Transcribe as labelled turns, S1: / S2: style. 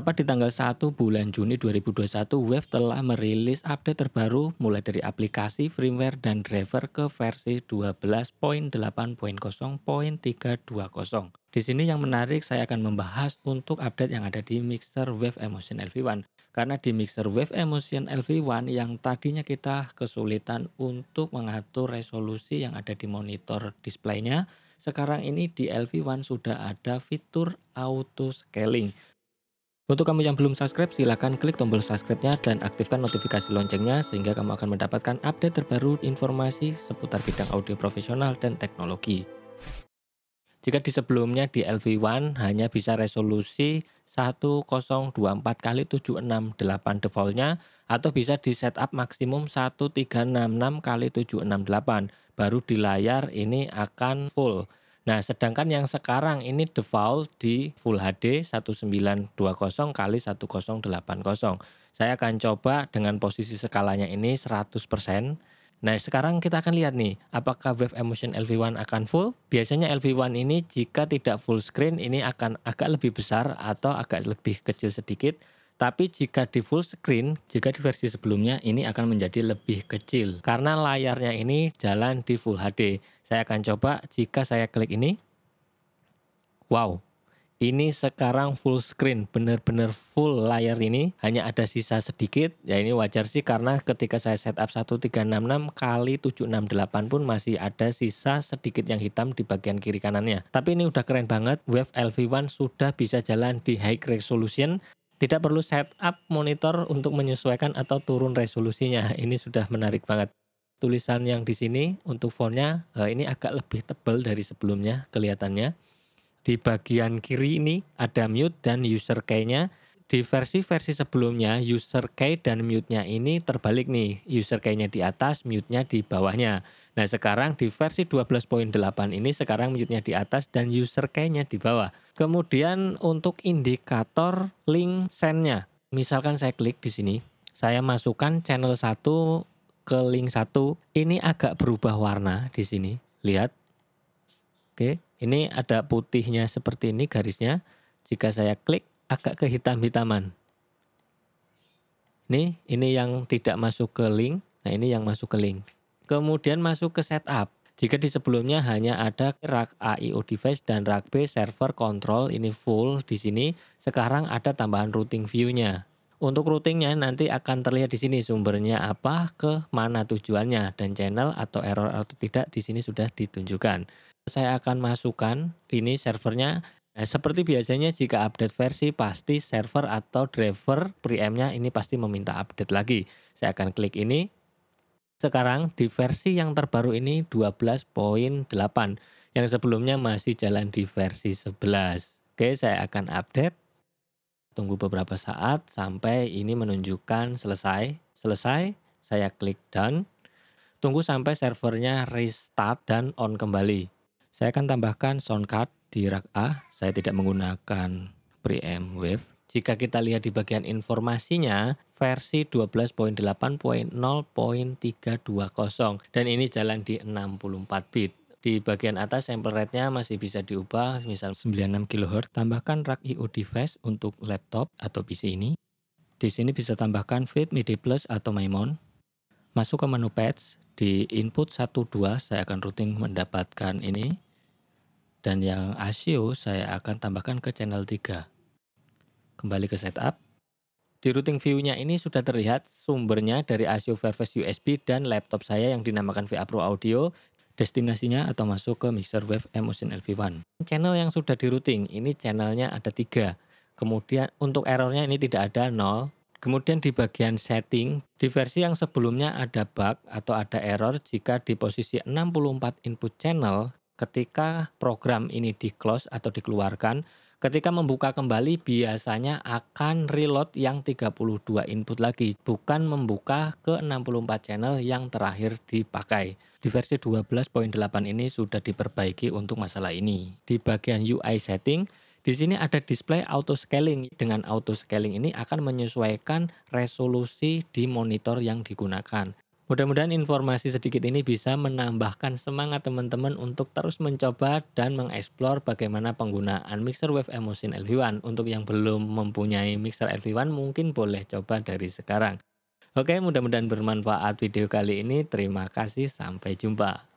S1: Tepat di tanggal 1 bulan Juni 2021, Wave telah merilis update terbaru mulai dari aplikasi, firmware, dan driver ke versi 12.8.0.320. Di sini yang menarik saya akan membahas untuk update yang ada di Mixer Wave Emotion LV1. Karena di Mixer Wave Emotion LV1 yang tadinya kita kesulitan untuk mengatur resolusi yang ada di monitor displaynya, sekarang ini di LV1 sudah ada fitur auto scaling untuk kamu yang belum subscribe, silahkan klik tombol subscribe-nya dan aktifkan notifikasi loncengnya sehingga kamu akan mendapatkan update terbaru informasi seputar bidang audio profesional dan teknologi. Jika di sebelumnya di LV1 hanya bisa resolusi 1024 x 768 defaultnya atau bisa di setup maksimum 1366 x 768 baru di layar ini akan full. Nah, sedangkan yang sekarang ini default di Full HD 1920 kali 1080. Saya akan coba dengan posisi skalanya ini 100%. Nah, sekarang kita akan lihat nih, apakah Wave Emotion LV1 akan full? Biasanya LV1 ini jika tidak full screen ini akan agak lebih besar atau agak lebih kecil sedikit tapi jika di full screen, jika di versi sebelumnya ini akan menjadi lebih kecil karena layarnya ini jalan di full HD. Saya akan coba jika saya klik ini. Wow. Ini sekarang full screen, benar-benar full layar ini, hanya ada sisa sedikit. Ya ini wajar sih karena ketika saya setup 1366 kali 768 pun masih ada sisa sedikit yang hitam di bagian kiri kanannya. Tapi ini udah keren banget, Wave LV1 sudah bisa jalan di high resolution tidak perlu setup monitor untuk menyesuaikan atau turun resolusinya. Ini sudah menarik banget. Tulisan yang di sini untuk fontnya eh, ini agak lebih tebal dari sebelumnya kelihatannya. Di bagian kiri ini ada mute dan user key-nya. Di versi-versi sebelumnya user key dan mute-nya ini terbalik nih. User key-nya di atas, mute-nya di bawahnya Nah sekarang di versi 12.8 ini sekarang mute-nya di atas dan user key-nya di bawah. Kemudian untuk indikator link send-nya. Misalkan saya klik di sini, saya masukkan channel 1 ke link 1. Ini agak berubah warna di sini. Lihat. Oke, ini ada putihnya seperti ini garisnya. Jika saya klik agak ke hitam hitaman Ini ini yang tidak masuk ke link. Nah, ini yang masuk ke link. Kemudian masuk ke setup. Jika di sebelumnya hanya ada rak AIO device dan rak B server control ini full di sini, sekarang ada tambahan routing view-nya. Untuk routingnya nanti akan terlihat di sini sumbernya apa, ke mana tujuannya, dan channel atau error atau tidak di sini sudah ditunjukkan. Saya akan masukkan ini servernya. Nah, seperti biasanya jika update versi pasti server atau driver preamp-nya ini pasti meminta update lagi. Saya akan klik ini, sekarang di versi yang terbaru ini 12.8 yang sebelumnya masih jalan di versi 11. Oke, saya akan update. Tunggu beberapa saat sampai ini menunjukkan selesai. Selesai, saya klik done. Tunggu sampai servernya restart dan on kembali. Saya akan tambahkan sound card di rak A. Saya tidak menggunakan preamp wave jika kita lihat di bagian informasinya, versi 12.8.0.320 dan ini jalan di 64 bit. Di bagian atas sampel rate-nya masih bisa diubah, misal 96 kHz. Tambahkan rak IO device untuk laptop atau PC ini. Di sini bisa tambahkan fit MIDI plus atau Maimon. Masuk ke menu patch, di input 12 saya akan routing mendapatkan ini. Dan yang ASIO saya akan tambahkan ke channel 3. Kembali ke setup. Di routing view-nya ini sudah terlihat sumbernya dari ASIO Fairface USB dan laptop saya yang dinamakan VA Pro Audio, destinasinya atau masuk ke mixer wave Emotion LV1. Channel yang sudah di routing, ini channelnya ada tiga. Kemudian untuk errornya ini tidak ada nol Kemudian di bagian setting, di versi yang sebelumnya ada bug atau ada error jika di posisi 64 input channel ketika program ini di close atau dikeluarkan, Ketika membuka kembali biasanya akan reload yang 32 input lagi, bukan membuka ke 64 channel yang terakhir dipakai. Di versi 12.8 ini sudah diperbaiki untuk masalah ini. Di bagian UI setting, di sini ada display auto scaling. Dengan auto scaling ini akan menyesuaikan resolusi di monitor yang digunakan. Mudah-mudahan informasi sedikit ini bisa menambahkan semangat teman-teman untuk terus mencoba dan mengeksplor bagaimana penggunaan mixer wave Emotion LV1. Untuk yang belum mempunyai mixer LV1 mungkin boleh coba dari sekarang. Oke, mudah-mudahan bermanfaat video kali ini. Terima kasih, sampai jumpa.